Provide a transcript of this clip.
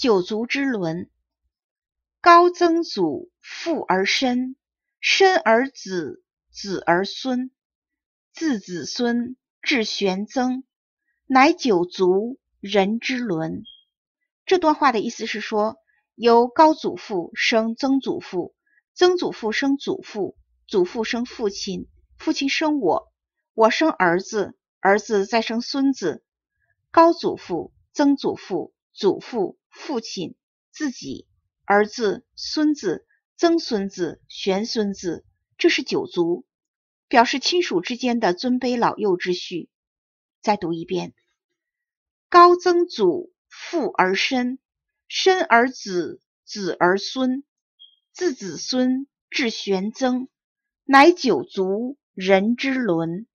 九族之伦，高曾祖父而身，身而子，子而孙，自子孙至玄曾，乃九族人之伦。这段话的意思是说，由高祖父生曾祖父，曾祖父生祖父，祖父生父亲，父亲生我，我生儿子，儿子再生孙子。高祖父、曾祖父。祖父、父亲、自己、儿子、孙子、曾孙子、玄孙子，这是九族，表示亲属之间的尊卑老幼之序。再读一遍：高曾祖父而身，身而子，子而孙，自子孙至玄曾，乃九族人之伦。